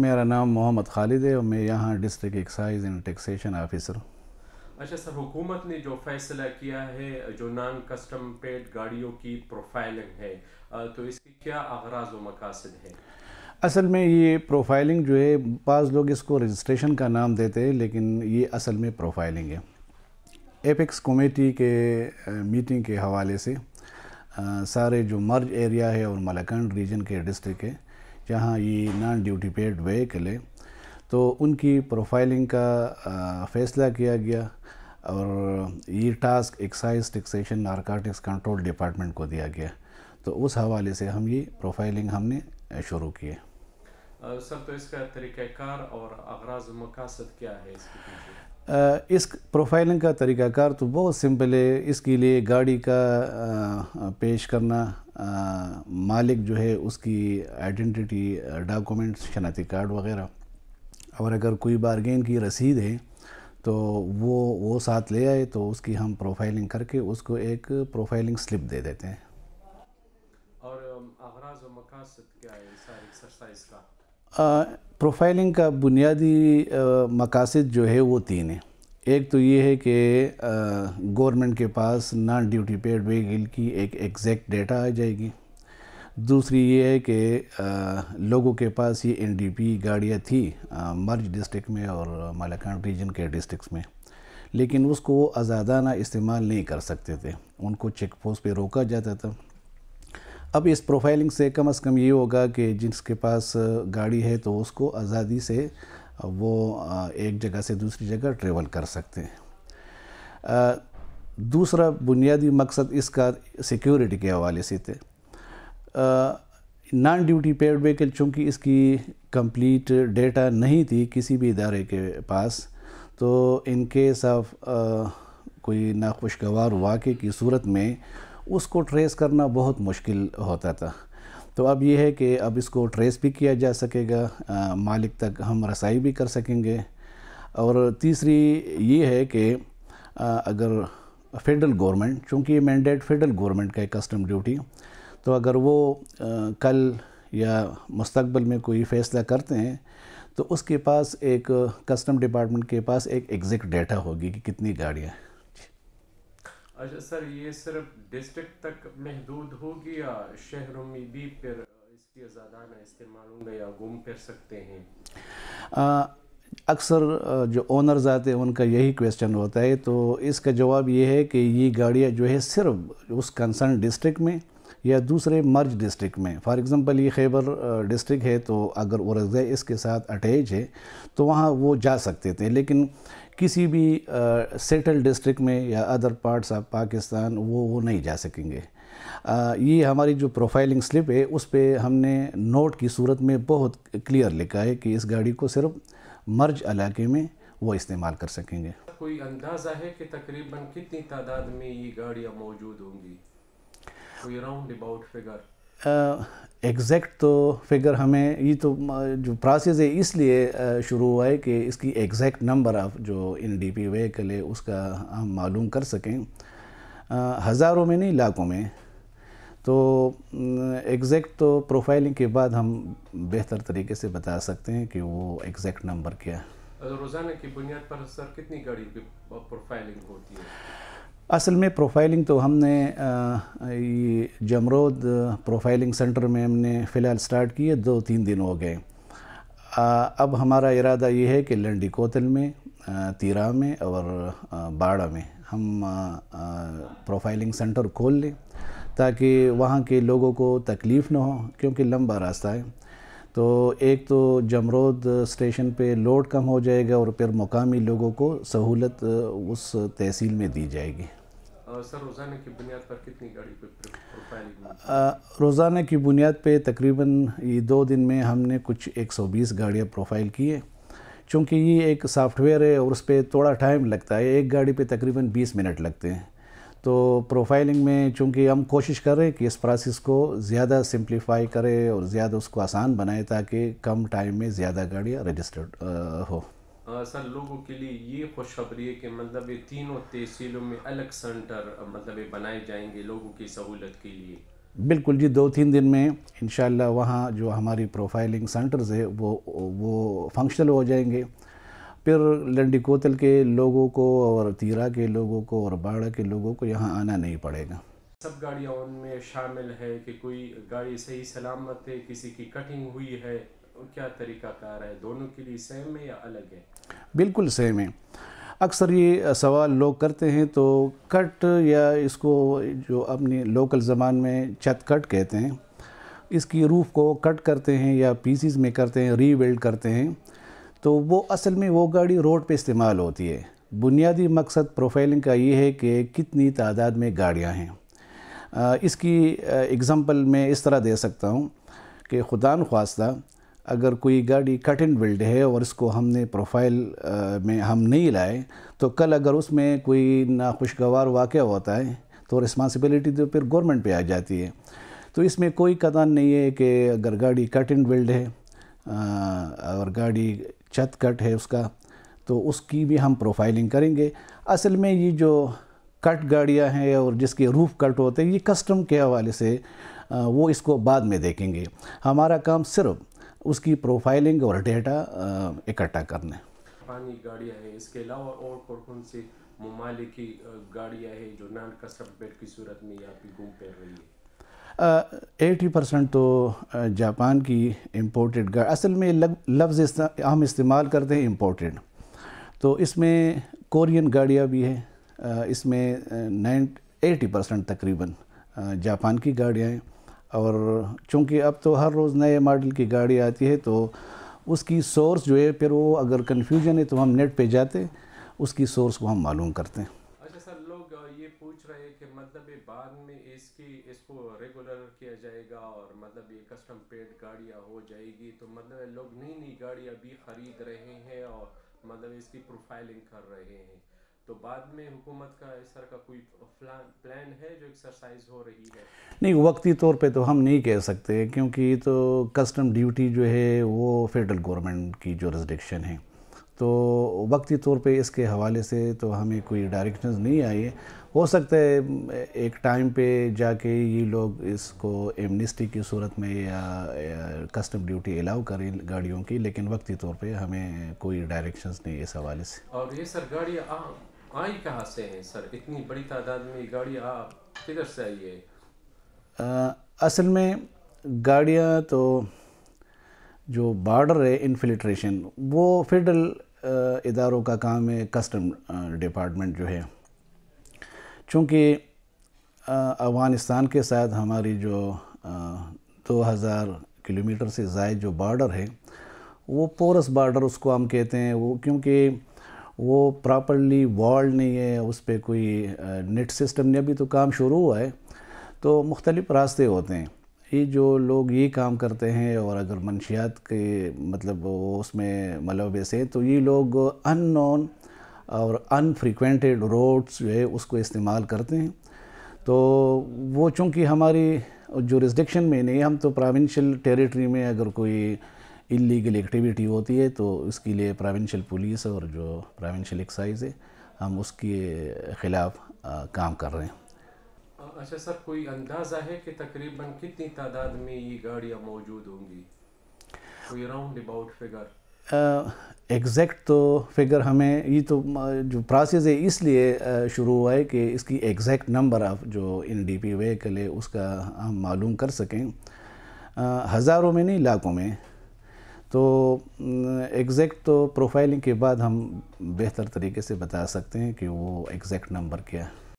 मेरा नाम मोहम्मद खालिद है और मैं यहाँ district excise and taxation officer हूँ अच्छा सर हुकूमत ने जो फैसला किया है जो नॉन कस्टम पेड गाड़ियों की प्रोफाइलिंग है तो इसके क्या अगराज व मकासद है असल में ये प्रोफाइलिंग जो है बाज़ लोग इसको रजिस्ट्रेशन का नाम देते हैं लेकिन ये असल में प्रोफाइलिंग है एपेक्स कमेटी के मीटिंग के हवाले से आ, सारे जो मर्ज एरिया है और मलकंड रीजन के डिस्ट्रिक्ट है जहाँ ये नॉन ड्यूटी पेड व्हीकल है तो उनकी प्रोफाइलिंग का फैसला किया गया और ये task excise taxation narcotics control department को दिया गया तो उस हवाले से हम ये प्रोफाइलिंग हमने शुरू की सर तो इसका तरीक़ार और अगराज मकासद क्या है इस प्रोफाइलिंग का तरीकाकार तो बहुत सिंपल है इसके लिए गाड़ी का पेश करना मालिक जो है उसकी आइडेंटिटी डॉक्यूमेंट्स शनाती कार्ड वगैरह और अगर कोई बारगेन की रसीद है तो वो वो साथ ले आए तो उसकी हम प्रोफाइलिंग करके उसको एक प्रोफाइलिंग स्लिप दे देते हैं और अगराज मकासद क्या है सारी एक्सरसाइज का प्रोफाइलिंग का बुनियादी मकासद जो है वो तीन है एक तो ये है कि गवर्नमेंट के पास नॉन ड्यूटी पेड व्हीकल की एक एग्जैक्ट डेटा आ जाएगी दूसरी ये है कि लोगों के पास ये एनडीपी गाड़ियाँ थी मर्ज डिस्ट्रिक्ट में और मालाकान रीजन के डिस्ट्रिक्स में लेकिन उसको आज़ादाना इस्तेमाल नहीं कर सकते थे उनको चेक पोस्ट पर रोका जाता था अब इस प्रोफाइलिंग से कम अज़ कम ये होगा कि जिसके पास गाड़ी है तो उसको आज़ादी से वो एक जगह से दूसरी जगह ट्रेवल कर सकते हैं दूसरा बुनियादी मकसद इसका सिक्योरिटी के हवाले से थे नॉन ड्यूटी पेड व्हीकल चूँकि इसकी कंप्लीट डेटा नहीं थी किसी भी इदारे के पास तो इन केस ऑफ कोई नाखुशगवार वाक़े की सूरत में उसको ट्रेस करना बहुत मुश्किल होता था तो अब यह है कि अब इसको ट्रेस भी किया जा सकेगा आ, मालिक तक हम रसाई भी कर सकेंगे और तीसरी ये है कि अगर फेडरल गवर्नमेंट चूँकि मैंडेट फेडरल गवर्नमेंट का है कस्टम ड्यूटी तो अगर वो आ, कल या मुस्तबल में कोई फ़ैसला करते हैं तो उसके पास एक कस्टम डिपार्टमेंट के पास एक एग्जैक्ट डेटा होगी कि कितनी गाड़ियाँ अच्छा सर ये सिर्फ डिस्ट्रिक्ट तक महदूद होगी या शहरों में भी फिर इसकी आज़ादाना इस्तेमाल होंगे या घूम फिर सकते हैं अक्सर जो ओनर्स आते हैं उनका यही क्वेश्चन होता है तो इसका जवाब ये है कि ये गाड़ियाँ जो है सिर्फ उस कंसर्न डिस्ट्रिक्ट में या दूसरे मर्ज डिस्ट्रिक्ट में फॉर एग्ज़ाम्पल ये खैबर डिस्ट्रिक्ट है तो अगर औरंगज़ा इसके साथ अटैच है तो वहाँ वो जा सकते थे लेकिन किसी भी सेटल डिस्ट्रिक्ट में या अदर पार्ट्स ऑफ पाकिस्तान वो वो नहीं जा सकेंगे ये हमारी जो प्रोफाइलिंग स्लिप है उस पर हमने नोट की सूरत में बहुत क्लियर लिखा है कि इस गाड़ी को सिर्फ मर्ज इलाके में वो इस्तेमाल कर सकेंगे कोई अंदाज़ा है कि तकरीबन कितनी तादाद में ये गाड़ियाँ मौजूद होंगी एग्जैक्ट uh, तो फिगर हमें ये तो जो प्रोसेस है इसलिए शुरू हुआ है कि इसकी एग्जैक्ट नंबर ऑफ जो इन डी पी वहीकल है उसका हम मालूम कर सकें हज़ारों में नहीं लाखों में तो एग्जैक्ट तो प्रोफाइलिंग के बाद हम बेहतर तरीके से बता सकते हैं कि वो एग्जैक्ट नंबर क्या है रोज़ाना की बुनियाद पर सर कितनी गाड़ियों की प्रोफाइलिंग होती है असल में प्रोफाइलिंग तो हमने ये जमरोद प्रोफाइलिंग सेंटर में हमने फ़िलहाल स्टार्ट किए दो तीन दिन हो गए अब हमारा इरादा ये है कि लंडी कोतल में तीरा में और बाड़ा में हम प्रोफाइलिंग सेंटर खोल लें ताकि वहाँ के लोगों को तकलीफ़ ना हो क्योंकि लंबा रास्ता है तो एक तो जमरोद स्टेशन पे लोड कम हो जाएगा और फिर मुकामी लोगों को सहूलत उस तहसील में दी जाएगी सर रोज़ाना की बुनियाद पर कितनी गाड़ी रोज़ाना की बुनियाद पे तकरीबन ये दो दिन में हमने कुछ 120 गाड़ियाँ प्रोफाइल की है चूँकि ये एक सॉफ्टवेयर है और उस पर थोड़ा टाइम लगता है एक गाड़ी पे तकरीबन 20 मिनट लगते हैं तो प्रोफाइलिंग में चूँकि हम कोशिश कर रहे हैं कि इस प्रोसेस को ज़्यादा सिंप्लीफाई करें और ज़्यादा उसको आसान बनाएँ ताकि कम टाइम में ज़्यादा गाड़ियाँ रजिस्टर्ड हो सर लोगों के लिए ये खुशखबरी है कि मतलब ये तीनों तहसीलों में अलग सेंटर मतलब बनाए जाएंगे लोगों की सहूलत के लिए बिल्कुल जी दो तीन दिन में इन वहाँ जो हमारी प्रोफाइलिंग सेंटर्स है वो वो फंक्शनल हो जाएंगे फिर लंडी कोतल के लोगों को और तीरा के लोगों को और बाड़ा के लोगों को यहाँ आना नहीं पड़ेगा सब गाड़ियाँ उनमें शामिल है कि कोई गाड़ी सही सलामत है किसी की कटिंग हुई है क्या तरीका कार है दोनों के लिए सेम है या अलग है बिल्कुल सेम है अक्सर ये सवाल लोग करते हैं तो कट या इसको जो अपनी लोकल ज़बान में छत कट कहते हैं इसकी रूफ़ को कट करते हैं या पीसीज में करते हैं रीवेल्ड करते हैं तो वो असल में वो गाड़ी रोड पे इस्तेमाल होती है बुनियादी मकसद प्रोफाइलिंग का ये है कि कितनी तादाद में गाड़ियाँ हैं इसकी एग्ज़ाम्पल मैं इस तरह दे सकता हूँ कि खुदा खास्ता अगर कोई गाड़ी कट एंड बिल्ड है और इसको हमने प्रोफाइल में हम नहीं लाए तो कल अगर उसमें कोई नाखुशगवार वाक़ होता है तो रिस्पॉन्सिबिलिटी तो फिर गवर्नमेंट पे आ जाती है तो इसमें कोई कदान नहीं है कि अगर गाड़ी कट एंड बिल्ड है और गाड़ी छत कट है उसका तो उसकी भी हम प्रोफाइलिंग करेंगे असल में ये जो कट गाड़ियाँ हैं और जिसके रूफ कट होते हैं ये कस्टम के हवाले से वो इसको बाद में देखेंगे हमारा काम सिर्फ उसकी प्रोफाइलिंग और डेटा इकट्ठा करने पानी गाड़ियाँ हैं इसके अलावा और कौन कौन से ममालिक की गाड़ियाँ हैं जो नॉन कस्टम की सूरत में यहाँ पे घूम फिर रही है एटी परसेंट तो जापान की इम्पोर्टेड गाड़ी असल में लफ्ज़ हम इस्तेमाल करते हैं इम्पोर्टेड तो इसमें कोरियन गाड़ियाँ भी हैं इसमें नाइन एटी परसेंट तकरीबन जापान की गाड़ियाँ हैं और चूँकि अब तो हर रोज़ नए मॉडल की गाड़ी आती है तो उसकी सोर्स जो है फिर वो अगर कन्फ्यूजन है तो हम नेट पे जाते उसकी सोर्स को हम मालूम करते हैं अच्छा सर लोग ये पूछ रहे हैं कि मतलब ये बाद में इसकी इसको रेगुलर किया जाएगा और मतलब ये कस्टम पेड गाड़ियाँ हो जाएगी तो मतलब लोग नई नई गाड़ियाँ भी खरीद रहे हैं और मतलब इसकी प्रोफाइलिंग कर रहे हैं तो बाद में हुकूमत का इस तरह का कोई प्लान है जो एक्सरसाइज हो रही है नहीं वक्ती तौर पे तो हम नहीं कह सकते क्योंकि तो कस्टम ड्यूटी जो है वो फेडरल गवर्नमेंट की जो रेजिडिक्शन है तो वक्ती तौर पे इसके हवाले से तो हमें कोई डायरेक्शन नहीं आई है हो सकता है एक टाइम पे जाके ये लोग इसको एमनिस्टी की सूरत में या, या कस्टम ड्यूटी अलाउ करें गाड़ियों की लेकिन वक्ती तौर पे हमें कोई डायरेक्शंस नहीं इस हवाले से और ये सर गाड़ियाँ आई कहाँ से हैं सर इतनी बड़ी तादाद में गाड़ी आप किधर से आई है असल में गाड़ियाँ तो जो बॉर्डर है इनफिल्ट्रेशन वो फेडरल इदारों का काम है कस्टम डिपार्टमेंट जो है चूँकि अफ़गानिस्तान के साथ हमारी जो दो हज़ार किलोमीटर से जायद जो बॉर्डर है वो पोरस बॉर्डर उसको हम कहते हैं वो क्योंकि वो प्रॉपरली वॉल नहीं है उस पर कोई नेट सिस्टम नहीं अभी तो काम शुरू हुआ है तो मुख्तलिफ रास्ते होते हैं ये जो लोग ये काम करते हैं और अगर मनशियात के मतलब उसमें मलबे से तो ये लोग अननोन और अनफ्रीक्वेंटेड रोड्स जो है उसको इस्तेमाल करते हैं तो वो चूँकि हमारी रिस्डिक्शन में नहीं हम तो प्रोविंशियल टेरिटरी में अगर कोई इलीगल एक्टिविटी होती है तो इसके लिए प्रोविंशियल पुलिस और जो प्रोविंशियल एक्साइज है हम उसके ख़िलाफ़ काम कर रहे हैं अच्छा सर कोई अंदाज़ा है कि तकरीबन कितनी तादाद में ये गाड़ियाँ मौजूद होंगी कोई राउंड अबाउट फिगर एग्जैक्ट तो फिगर हमें ये तो जो प्रोसेस है इसलिए शुरू हुआ है कि इसकी एग्जैक्ट नंबर ऑफ जो इन डी पी व्हीकल है उसका हम मालूम कर सकें हज़ारों में नहीं लाखों में तो एग्जैक्ट तो प्रोफाइलिंग के बाद हम बेहतर तरीके से बता सकते हैं कि वो एग्जैक्ट नंबर क्या है